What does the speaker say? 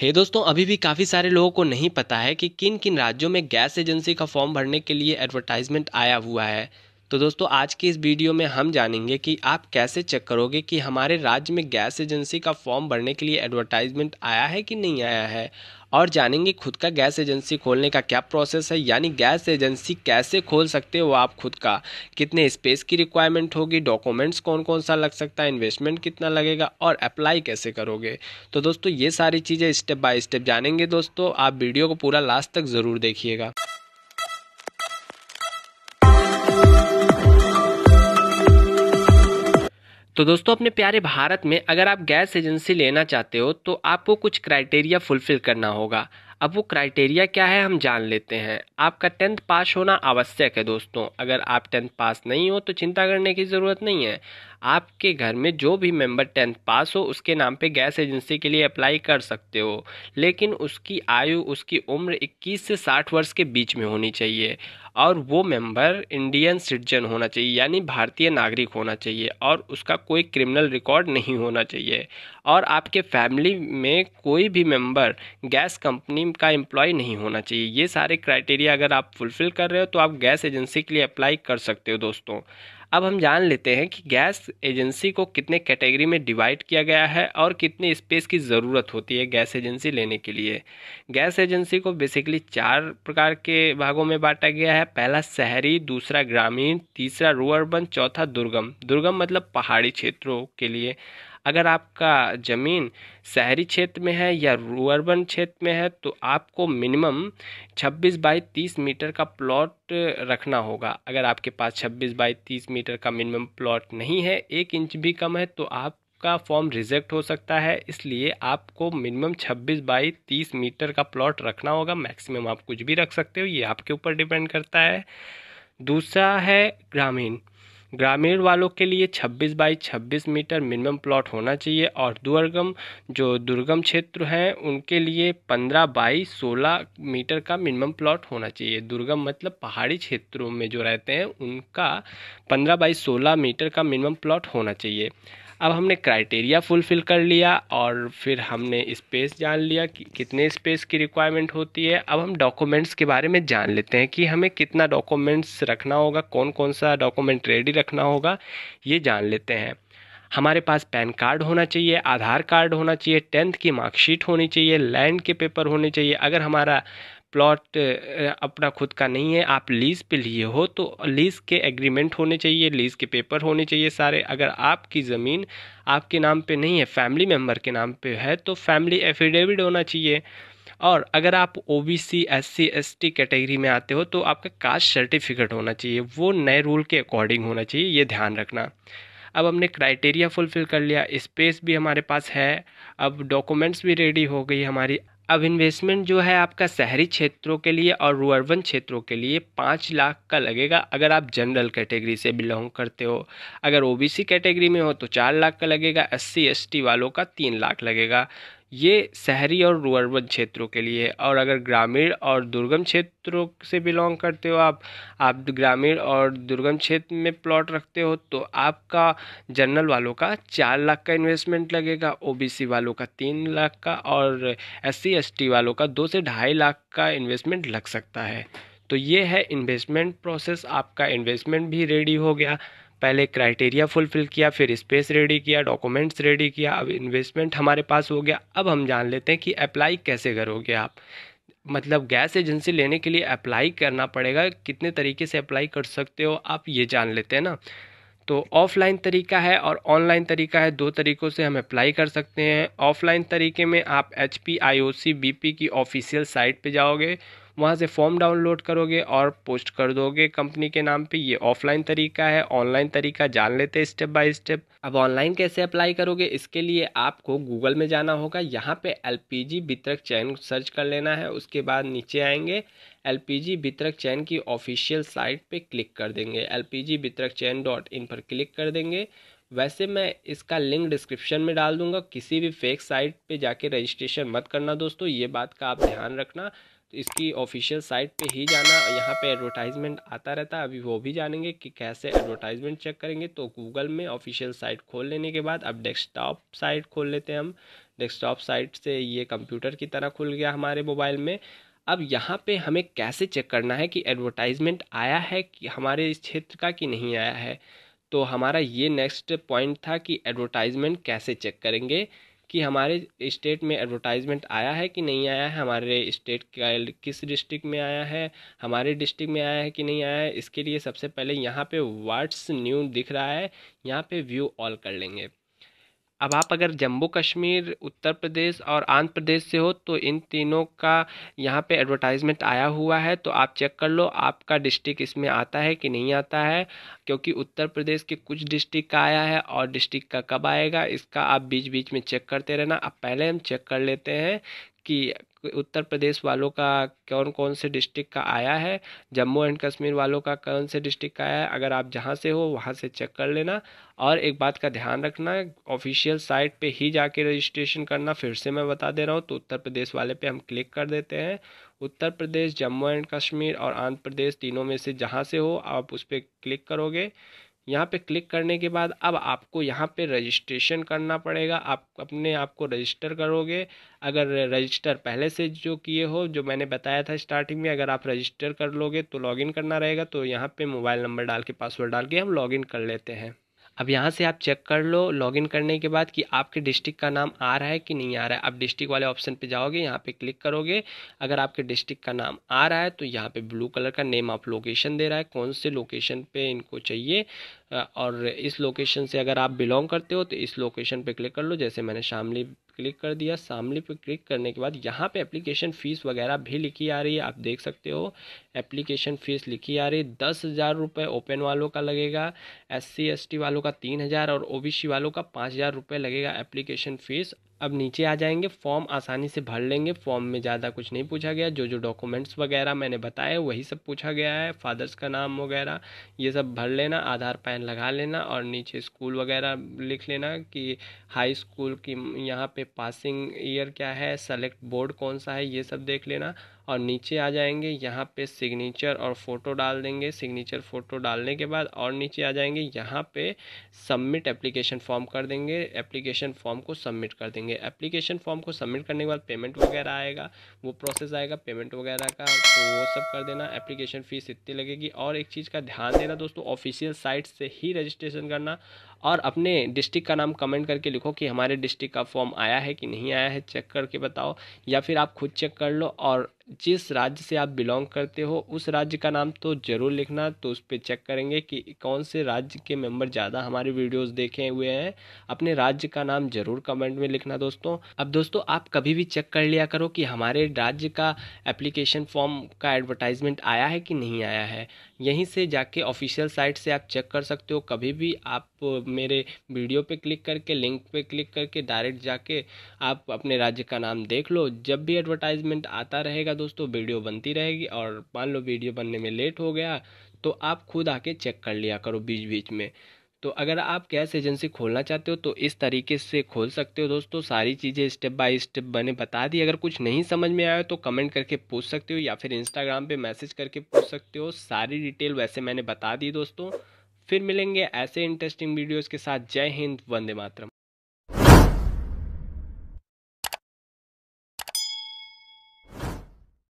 हे hey दोस्तों अभी भी काफ़ी सारे लोगों को नहीं पता है कि किन किन राज्यों में गैस एजेंसी का फॉर्म भरने के लिए एडवर्टाइजमेंट आया हुआ है तो दोस्तों आज की इस वीडियो में हम जानेंगे कि आप कैसे चेक करोगे कि हमारे राज्य में गैस एजेंसी का फॉर्म भरने के लिए एडवर्टाइजमेंट आया है कि नहीं आया है और जानेंगे खुद का गैस एजेंसी खोलने का क्या प्रोसेस है यानी गैस एजेंसी कैसे खोल सकते हो आप खुद का कितने स्पेस की रिक्वायरमेंट होगी डॉक्यूमेंट्स कौन कौन सा लग सकता है इन्वेस्टमेंट कितना लगेगा और अप्लाई कैसे करोगे तो दोस्तों ये सारी चीज़ें स्टेप बाय स्टेप जानेंगे दोस्तों आप वीडियो को पूरा लास्ट तक ज़रूर देखिएगा तो दोस्तों अपने प्यारे भारत में अगर आप गैस एजेंसी लेना चाहते हो तो आपको कुछ क्राइटेरिया फुलफिल करना होगा अब वो क्राइटेरिया क्या है हम जान लेते हैं आपका टेंथ पास होना आवश्यक है दोस्तों अगर आप टेंथ पास नहीं हो तो चिंता करने की ज़रूरत नहीं है आपके घर में जो भी मेंबर टेंथ पास हो उसके नाम पे गैस एजेंसी के लिए अप्लाई कर सकते हो लेकिन उसकी आयु उसकी उम्र 21 से 60 वर्ष के बीच में होनी चाहिए और वो मेंबर इंडियन सिटीजन होना चाहिए यानी भारतीय नागरिक होना चाहिए और उसका कोई क्रिमिनल रिकॉर्ड नहीं होना चाहिए और आपके फैमिली में कोई भी मेंबर गैस कंपनी का एम्प्लॉय नहीं होना चाहिए ये सारे क्राइटेरिया अगर आप फुलफ़िल कर रहे हो तो आप गैस एजेंसी के लिए अप्लाई कर सकते हो दोस्तों अब हम जान लेते हैं कि गैस एजेंसी को कितने कैटेगरी में डिवाइड किया गया है और कितने स्पेस की ज़रूरत होती है गैस एजेंसी लेने के लिए गैस एजेंसी को बेसिकली चार प्रकार के भागों में बांटा गया है पहला शहरी दूसरा ग्रामीण तीसरा रूअर्बन चौथा दुर्गम दुर्गम मतलब पहाड़ी क्षेत्रों के लिए अगर आपका ज़मीन शहरी क्षेत्र में है या रूअर्बन क्षेत्र में है तो आपको मिनिमम 26 बाई 30 मीटर का प्लॉट रखना होगा अगर आपके पास 26 बाई 30 मीटर का मिनिमम प्लॉट नहीं है एक इंच भी कम है तो आप का फॉर्म रिजेक्ट हो सकता है इसलिए आपको मिनिमम 26 बाई 30 मीटर का प्लॉट रखना होगा मैक्सिमम आप कुछ भी रख सकते हो ये आपके ऊपर डिपेंड करता है दूसरा है ग्रामीण ग्रामीण वालों के लिए 26 बाई 26 मीटर मिनिमम प्लॉट होना चाहिए और दुर्गम जो दुर्गम क्षेत्र हैं उनके लिए 15 बाई 16 मीटर का मिनिमम प्लॉट होना चाहिए दुर्गम मतलब पहाड़ी क्षेत्रों में जो रहते हैं उनका 15 बाई 16 मीटर का मिनिमम प्लॉट होना चाहिए अब हमने क्राइटेरिया फुलफ़िल कर लिया और फिर हमने स्पेस जान लिया कि कितने स्पेस की रिक्वायरमेंट होती है अब हम डॉक्यूमेंट्स के बारे में जान लेते हैं कि हमें कितना डॉक्यूमेंट्स रखना होगा कौन कौन सा डॉक्यूमेंट रेडी रखना होगा ये जान लेते हैं हमारे पास पैन कार्ड होना चाहिए आधार कार्ड होना चाहिए टेंथ की मार्कशीट होनी चाहिए लैंड के पेपर होने चाहिए अगर हमारा प्लॉट अपना खुद का नहीं है आप लीज़ पे लिए हो तो लीज़ के एग्रीमेंट होने चाहिए लीज़ के पेपर होने चाहिए सारे अगर आपकी ज़मीन आपके नाम पे नहीं है फैमिली मेम्बर के नाम पे है तो फैमिली एफिडेविट होना चाहिए और अगर आप O B C S C S T category में आते हो तो आपका कास्ट सर्टिफिकेट होना चाहिए वो नए रूल के अकॉर्डिंग होना चाहिए ये ध्यान रखना अब हमने क्राइटेरिया फुलफिल कर लिया स्पेस भी हमारे पास है अब डॉक्यूमेंट्स भी रेडी हो गई हमारी अब इन्वेस्टमेंट जो है आपका शहरी क्षेत्रों के लिए और रूअर्बन क्षेत्रों के लिए पाँच लाख का लगेगा अगर आप जनरल कैटेगरी से बिलोंग करते हो अगर ओबीसी कैटेगरी में हो तो चार लाख का लगेगा एस सी वालों का तीन लाख लगेगा ये शहरी और रूरबन क्षेत्रों के लिए और अगर ग्रामीण और दुर्गम क्षेत्रों से बिलोंग करते हो आप आप ग्रामीण और दुर्गम क्षेत्र में प्लॉट रखते हो तो आपका जनरल वालों का चार लाख का इन्वेस्टमेंट लगेगा ओबीसी वालों का तीन लाख का और एस सी वालों का दो से ढाई लाख का इन्वेस्टमेंट लग सकता है तो ये है इन्वेस्टमेंट प्रोसेस आपका इन्वेस्टमेंट भी रेडी हो गया पहले क्राइटेरिया फुलफिल किया फिर स्पेस रेडी किया डॉक्यूमेंट्स रेडी किया अब इन्वेस्टमेंट हमारे पास हो गया अब हम जान लेते हैं कि अप्लाई कैसे करोगे आप मतलब गैस एजेंसी लेने के लिए अप्लाई करना पड़ेगा कितने तरीके से अप्लाई कर सकते हो आप ये जान लेते हैं ना तो ऑफलाइन तरीका है और ऑनलाइन तरीका है दो तरीक़ों से हम अप्लाई कर सकते हैं ऑफलाइन तरीके में आप H P I O C B P की ऑफिशियल साइट पर जाओगे वहाँ से फॉर्म डाउनलोड करोगे और पोस्ट कर दोगे कंपनी के नाम पे ये ऑफलाइन तरीका है ऑनलाइन तरीका जान लेते हैं स्टेप बाय स्टेप अब ऑनलाइन कैसे अप्लाई करोगे इसके लिए आपको गूगल में जाना होगा यहाँ पे एल वितरक चयन सर्च कर लेना है उसके बाद नीचे आएंगे एल वितरक चयन की ऑफिशियल साइट पर क्लिक कर देंगे एल वितरक चयन डॉट इन पर क्लिक कर देंगे वैसे मैं इसका लिंक डिस्क्रिप्शन में डाल दूंगा किसी भी फेक साइट पे जाके रजिस्ट्रेशन मत करना दोस्तों ये बात का आप ध्यान रखना तो इसकी ऑफिशियल साइट पे ही जाना यहाँ पे एडवर्टाइजमेंट आता रहता है अभी वो भी जानेंगे कि कैसे एडवर्टाइजमेंट चेक करेंगे तो गूगल में ऑफिशियल साइट खोल लेने के बाद अब डेस्कटॉप साइट खोल लेते हैं हम डेस्कटॉप साइट से ये कंप्यूटर की तरह खुल गया हमारे मोबाइल में अब यहाँ पे हमें कैसे चेक करना है कि एडवर्टाइजमेंट आया है कि हमारे इस क्षेत्र का कि नहीं आया है तो हमारा ये नेक्स्ट पॉइंट था कि एडवर्टाइजमेंट कैसे चेक करेंगे कि हमारे स्टेट में एडवर्टाइजमेंट आया है कि नहीं आया है हमारे स्टेट का किस डिस्ट्रिक्ट में आया है हमारे डिस्ट्रिक्ट में आया है कि नहीं आया है इसके लिए सबसे पहले यहाँ पे व्हाट्स न्यू दिख रहा है यहाँ पे व्यू ऑल कर लेंगे अब आप अगर जम्मू कश्मीर उत्तर प्रदेश और आंध्र प्रदेश से हो तो इन तीनों का यहाँ पे एडवर्टाइजमेंट आया हुआ है तो आप चेक कर लो आपका डिस्ट्रिक्ट इसमें आता है कि नहीं आता है क्योंकि उत्तर प्रदेश के कुछ डिस्ट्रिक्ट का आया है और डिस्ट्रिक्ट का कब आएगा इसका आप बीच बीच में चेक करते रहना अब पहले हम चेक कर लेते हैं कि उत्तर प्रदेश वालों का कौन कौन से डिस्ट्रिक्ट का आया है जम्मू एंड कश्मीर वालों का कौन से डिस्ट्रिक्ट का आया है अगर आप जहाँ से हो वहाँ से चेक कर लेना और एक बात का ध्यान रखना ऑफिशियल साइट पे ही जाके रजिस्ट्रेशन करना फिर से मैं बता दे रहा हूँ तो उत्तर प्रदेश वाले पे हम क्लिक कर देते हैं उत्तर प्रदेश जम्मू एंड कश्मीर और आंध्र प्रदेश तीनों में से जहाँ से हो आप उस पर क्लिक करोगे यहाँ पे क्लिक करने के बाद अब आपको यहाँ पे रजिस्ट्रेशन करना पड़ेगा आप अपने आप को रजिस्टर करोगे अगर रजिस्टर पहले से जो किए हो जो मैंने बताया था स्टार्टिंग में अगर आप रजिस्टर कर लोगे तो लॉगिन करना रहेगा तो यहाँ पे मोबाइल नंबर डाल के पासवर्ड डाल के हम लॉगिन कर लेते हैं अब यहाँ से आप चेक कर लो लॉगिन करने के बाद कि आपके डिस्ट्रिक्ट का नाम आ रहा है कि नहीं आ रहा है आप डिस्ट्रिक्ट वाले ऑप्शन पे जाओगे यहाँ पे क्लिक करोगे अगर आपके डिस्ट्रिक्ट का नाम आ रहा है तो यहाँ पे ब्लू कलर का नेम ऑफ लोकेशन दे रहा है कौन से लोकेशन पे इनको चाहिए और इस लोकेशन से अगर आप बिलोंग करते हो तो इस लोकेशन पर क्लिक कर लो जैसे मैंने शामली क्लिक कर दिया सामने पे क्लिक करने के बाद यहाँ पे एप्लीकेशन फ़ीस वगैरह भी लिखी आ रही है आप देख सकते हो एप्लीकेशन फ़ीस लिखी आ रही है दस हज़ार रुपये ओपन वालों का लगेगा एस सी वालों का तीन हज़ार और ओ वालों का पाँच हज़ार रुपये लगेगा एप्लीकेशन फ़ीस अब नीचे आ जाएंगे फॉर्म आसानी से भर लेंगे फॉर्म में ज़्यादा कुछ नहीं पूछा गया जो जो डॉक्यूमेंट्स वगैरह मैंने बताए वही सब पूछा गया है फादर्स का नाम वगैरह ये सब भर लेना आधार पैन लगा लेना और नीचे स्कूल वगैरह लिख लेना कि हाई स्कूल की यहाँ पे पासिंग ईयर क्या है सेलेक्ट बोर्ड कौन सा है ये सब देख लेना और नीचे आ जाएंगे यहाँ पे सिग्नेचर और फ़ोटो डाल देंगे सिग्नेचर फ़ोटो डालने के बाद और नीचे आ जाएंगे यहाँ पे सबमिट एप्लीकेशन फॉर्म कर देंगे एप्लीकेशन फॉर्म को सबमिट कर देंगे एप्लीकेशन फॉर्म को सबमिट करने के बाद पेमेंट वगैरह आएगा वो प्रोसेस आएगा पेमेंट वगैरह का तो वो सब कर देना एप्लीकेशन फ़ीस इतनी लगेगी और एक चीज़ का ध्यान देना दोस्तों ऑफिशियल साइट से ही रजिस्ट्रेशन करना और अपने डिस्ट्रिक्ट का नाम कमेंट करके लिखो कि हमारे डिस्ट्रिक्ट का फॉर्म आया है कि नहीं आया है चेक करके बताओ या फिर आप खुद चेक कर लो और जिस राज्य से आप बिलोंग करते हो उस राज्य का नाम तो ज़रूर लिखना तो उस पर चेक करेंगे कि कौन से राज्य के मेंबर ज़्यादा हमारे वीडियोस देखे हुए हैं अपने राज्य का नाम ज़रूर कमेंट में लिखना दोस्तों अब दोस्तों आप कभी भी चेक कर लिया करो कि हमारे राज्य का एप्लीकेशन फॉर्म का एडवर्टाइजमेंट आया है कि नहीं आया है यहीं से जाके ऑफिशियल साइट से आप चेक कर सकते हो कभी भी आप मेरे वीडियो पे क्लिक करके लिंक पे क्लिक करके डायरेक्ट जाके आप अपने राज्य का नाम देख लो जब भी एडवर्टाइजमेंट आता रहेगा दोस्तों वीडियो बनती रहेगी और मान लो वीडियो बनने में लेट हो गया तो आप खुद आके चेक कर लिया करो बीच बीच में तो अगर आप गैस एजेंसी खोलना चाहते हो तो इस तरीके से खोल सकते हो दोस्तों सारी चीज़ें स्टेप बाय स्टेप बने बता दी अगर कुछ नहीं समझ में आया तो कमेंट करके पूछ सकते हो या फिर इंस्टाग्राम पे मैसेज करके पूछ सकते हो सारी डिटेल वैसे मैंने बता दी दोस्तों फिर मिलेंगे ऐसे इंटरेस्टिंग वीडियोस के साथ जय हिंद वंदे मातरम